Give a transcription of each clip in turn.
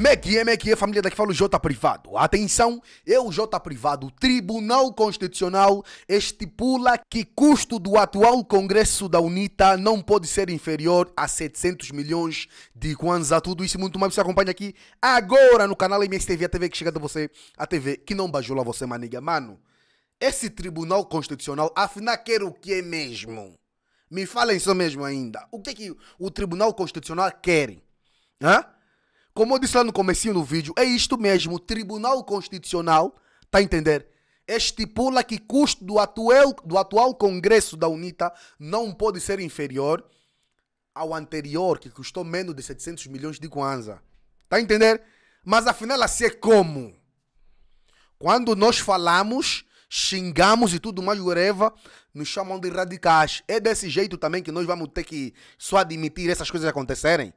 Mequie, é, Mequie, é, família daqui fala o J Privado. Atenção, é o J Privado. O Tribunal Constitucional estipula que custo do atual Congresso da UNITA não pode ser inferior a 700 milhões de kwanza. Tudo isso e muito mais você acompanha aqui agora no canal MSTV, a TV que chega a você, a TV que não bajula você, maniga. Mano, esse Tribunal Constitucional, afinal, quer o que é mesmo? Me falem isso mesmo ainda. O que é que o Tribunal Constitucional quer? Hã? Como eu disse lá no comecinho do vídeo, é isto mesmo, o Tribunal Constitucional, tá a entender? Estipula que custo do atual, do atual Congresso da UNITA não pode ser inferior ao anterior, que custou menos de 700 milhões de kwanza. Tá a entender? Mas afinal, assim é como? Quando nós falamos, xingamos e tudo mais, whatever, nos chamam de radicais. É desse jeito também que nós vamos ter que só admitir essas coisas acontecerem?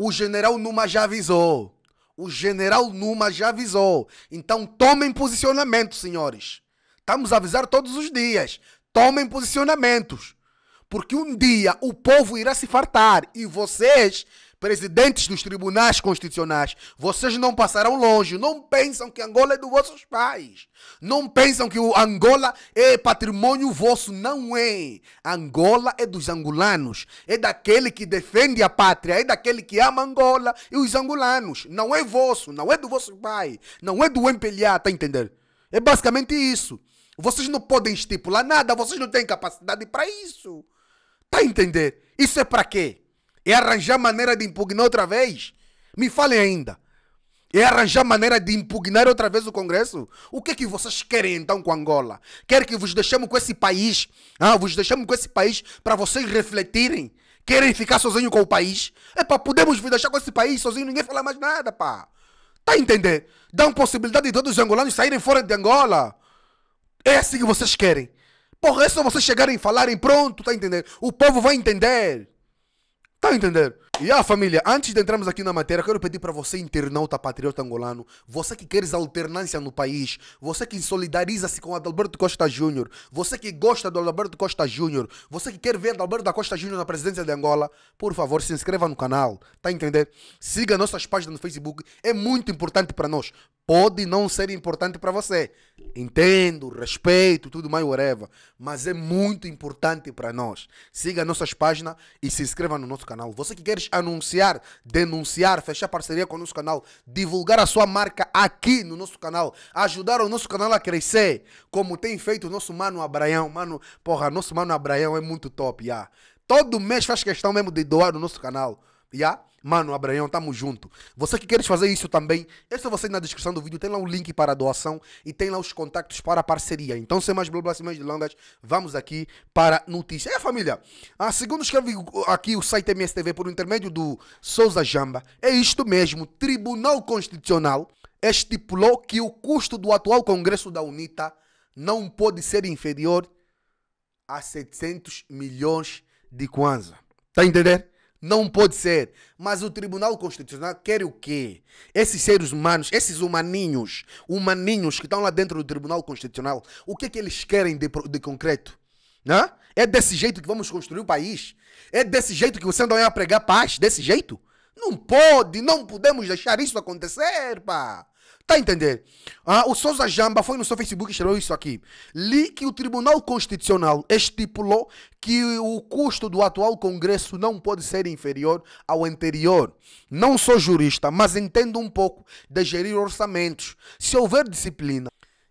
O general Numa já avisou. O general Numa já avisou. Então tomem posicionamento, senhores. Estamos a avisar todos os dias. Tomem posicionamentos. Porque um dia o povo irá se fartar e vocês presidentes dos tribunais constitucionais, vocês não passarão longe. Não pensam que Angola é dos vossos pais. Não pensam que o Angola é patrimônio vosso. Não é. Angola é dos angolanos. É daquele que defende a pátria. É daquele que ama Angola e os angolanos. Não é vosso. Não é do vosso pai. Não é do MPLA, tá entendendo? É basicamente isso. Vocês não podem estipular nada. Vocês não têm capacidade para isso. Tá entendendo? Isso é para quê? É arranjar maneira de impugnar outra vez? Me falem ainda. É arranjar maneira de impugnar outra vez o Congresso? O que é que vocês querem então com Angola? Querem que vos deixemos com esse país? Ah, vos deixamos com esse país para vocês refletirem? Querem ficar sozinho com o país? É para podemos vos deixar com esse país sozinho, ninguém falar mais nada, pá. Tá a entender? Dão possibilidade de todos os angolanos saírem fora de Angola. É assim que vocês querem. Porra, é só vocês chegarem e falarem, pronto, tá entendendo? O povo vai entender. Tá entendendo? E yeah, a família, antes de entrarmos aqui na matéria, quero pedir para você, internauta patriota angolano, você que queres alternância no país, você que solidariza-se com Adalberto Costa Júnior, você que gosta do Adalberto Costa Júnior, você que quer ver Adalberto da Costa Júnior na presidência de Angola, por favor, se inscreva no canal, tá entendendo? Siga nossas páginas no Facebook, é muito importante para nós. Pode não ser importante para você. Entendo, respeito, tudo mais, whatever. Mas é muito importante para nós. Siga nossas páginas e se inscreva no nosso canal. Você que queres anunciar, denunciar, fechar parceria com o nosso canal, divulgar a sua marca aqui no nosso canal, ajudar o nosso canal a crescer, como tem feito o nosso mano Abraão. Mano, porra, nosso mano Abraão é muito top, já. Todo mês faz questão mesmo de doar no nosso canal. Yeah? Mano, Abraão, tamo junto. Você que queres fazer isso também, é só você na descrição do vídeo. Tem lá um link para a doação e tem lá os contactos para a parceria. Então, sem mais blá blá, sem mais delongas, vamos aqui para notícia, É, família, ah, segundo escreve aqui o site MSTV por intermédio do Souza Jamba, é isto mesmo. Tribunal Constitucional estipulou que o custo do atual Congresso da UNITA não pode ser inferior a 700 milhões de kwanza. Tá entendendo? Não pode ser. Mas o Tribunal Constitucional quer o quê? Esses seres humanos, esses humaninhos, humaninhos que estão lá dentro do Tribunal Constitucional, o que é que eles querem de, de concreto? Né? É desse jeito que vamos construir o país? É desse jeito que você não ia pregar paz? Desse jeito? Não pode, não podemos deixar isso acontecer, pá. Tá a entender? Ah, o Sousa Jamba foi no seu Facebook e escreveu isso aqui. Li que o Tribunal Constitucional estipulou que o custo do atual Congresso não pode ser inferior ao anterior. Não sou jurista, mas entendo um pouco de gerir orçamentos. Se houver disciplina,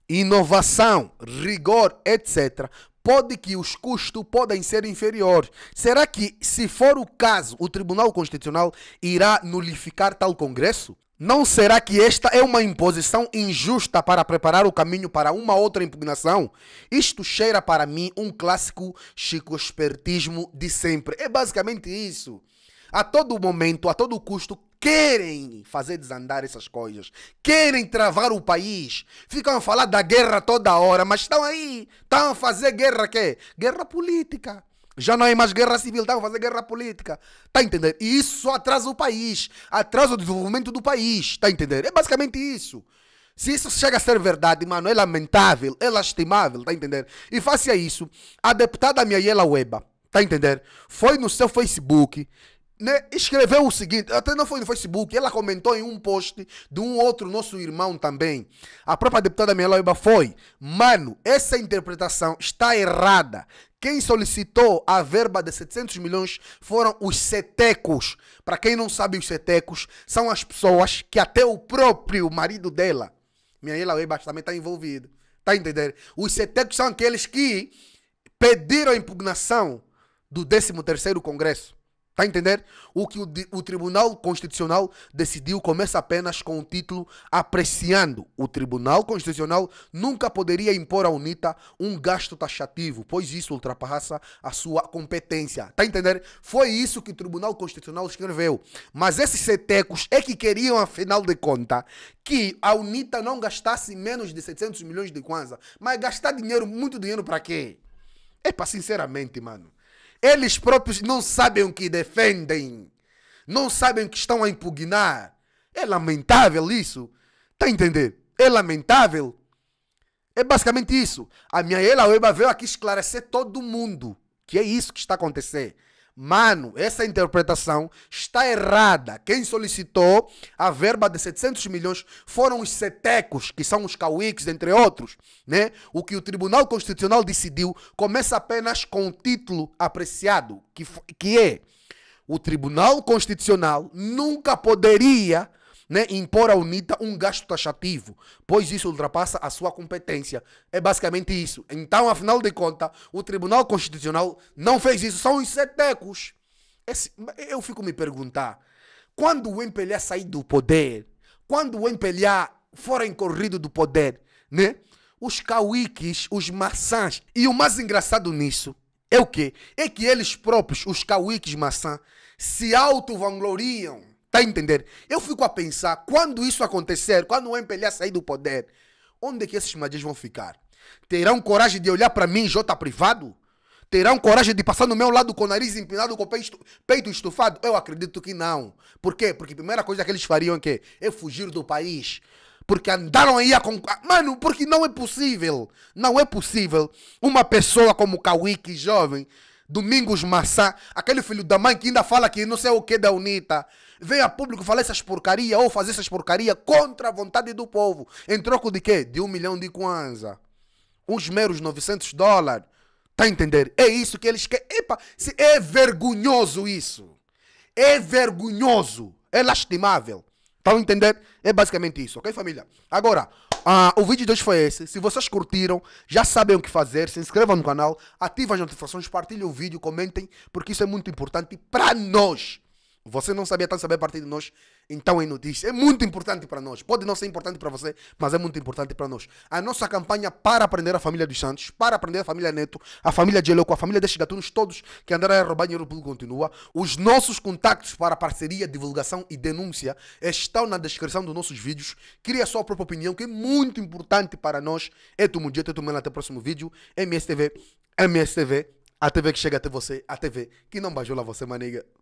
inovação, rigor, etc., pode que os custos podem ser inferiores. Será que, se for o caso, o Tribunal Constitucional irá nulificar tal Congresso? Não será que esta é uma imposição injusta para preparar o caminho para uma outra impugnação? Isto cheira para mim um clássico chico-espertismo de sempre. É basicamente isso. A todo momento, a todo custo, querem fazer desandar essas coisas. Querem travar o país. Ficam a falar da guerra toda hora, mas estão aí. Estão a fazer guerra quê? Guerra política. Já não é mais guerra civil, estão tá? a fazer guerra política. Tá a entender? E isso só atrasa o país, atrasa o desenvolvimento do país. Tá a entender? É basicamente isso. Se isso chega a ser verdade, mano, é lamentável, é lastimável, tá entender? E face a isso, a deputada Miaela Weba, tá entender? Foi no seu Facebook, né, escreveu o seguinte, até não foi no Facebook, ela comentou em um post de um outro nosso irmão também. A própria deputada Miela Weba foi, mano, essa interpretação está errada. Quem solicitou a verba de 700 milhões foram os setecos. Para quem não sabe, os setecos são as pessoas que até o próprio marido dela, minha Miaela Webas, também está envolvido. Está entendendo? Os setecos são aqueles que pediram a impugnação do 13 Congresso. Está a entender? O que o, o, Tribunal Constitucional decidiu começa apenas com o título apreciando. O Tribunal Constitucional nunca poderia impor à UNITA um gasto taxativo, pois isso ultrapassa a sua competência. Está a entender? Foi isso que o Tribunal Constitucional escreveu. Mas esses setecos é que queriam, afinal de conta, que a UNITA não gastasse menos de 700 milhões de kwanza. Mas gastar dinheiro, muito dinheiro para quê? É para sinceramente, mano. Eles próprios não sabem o que defendem. Não sabem o que estão a impugnar. É lamentável isso. Tá a entender? É lamentável. É basicamente isso. A minha Ela Weba veio aqui esclarecer todo mundo que é isso que está acontecendo. Mano, essa interpretação está errada. Quem solicitou a verba de 700 milhões foram os setecos, que são os cauíques, entre outros. Né? O que o Tribunal Constitucional decidiu começa apenas com o título apreciado, que, que é o Tribunal Constitucional nunca poderia né, impor à UNITA um gasto taxativo, pois isso ultrapassa a sua competência. É basicamente isso. Então, afinal de contas, o Tribunal Constitucional não fez isso, são os setecos. Esse, é eu fico me perguntar, quando o MPLA sair do poder, quando o MPLA for encorrido do poder, né, os cauíques, os maçãs, e o mais engraçado nisso é o quê? É que eles próprios, os cauíques maçãs, se auto-vangloriam tá a entender? Eu fico a pensar, quando isso acontecer, quando o MPLA sair do poder, onde é que esses magias vão ficar? Terão coragem de olhar para mim, J privado? Terão coragem de passar no meu lado com o nariz empinado, com o peito estufado? Eu acredito que não. Por quê? Porque a primeira coisa que eles fariam é que é fugir do país. Porque andaram aí a... Con... Mano, porque não é possível. Não é possível uma pessoa como Kawiki, jovem, Domingos massa aquele filho da mãe que ainda fala que não sei o que da UNITA, vem a público falar essas porcaria ou fazer essas porcaria contra a vontade do povo, em troco de quê? De um milhão de kwanza. Uns meros 900 dólares. Tá a entender? É isso que eles querem. Epa, é vergonhoso isso. É vergonhoso. É lastimável. tá a entender? É basicamente isso, ok, família? Agora, ah, o vídeo de hoje foi esse. Se vocês curtiram, já sabem o que fazer. Se inscrevam no canal, ativem as notificações, partilhem o vídeo, comentem, porque isso é muito importante para nós. Você não sabia tanto tá saber a partir de nós, então é notícia. É muito importante para nós. Pode não ser importante para você, mas é muito importante para nós. A nossa campanha para aprender a família dos Santos, para aprender a família Neto, a família de Eloco, a família destes gatunos todos que andaram a roubar dinheiro público continua. Os nossos contactos para parceria, divulgação e denúncia estão na descrição dos nossos vídeos. Cria sua própria opinião, que é muito importante para nós. É tudo Mundial, é tu até o próximo vídeo. MSTV, MSTV, a TV que chega até você, a TV que não bajula você, maniga.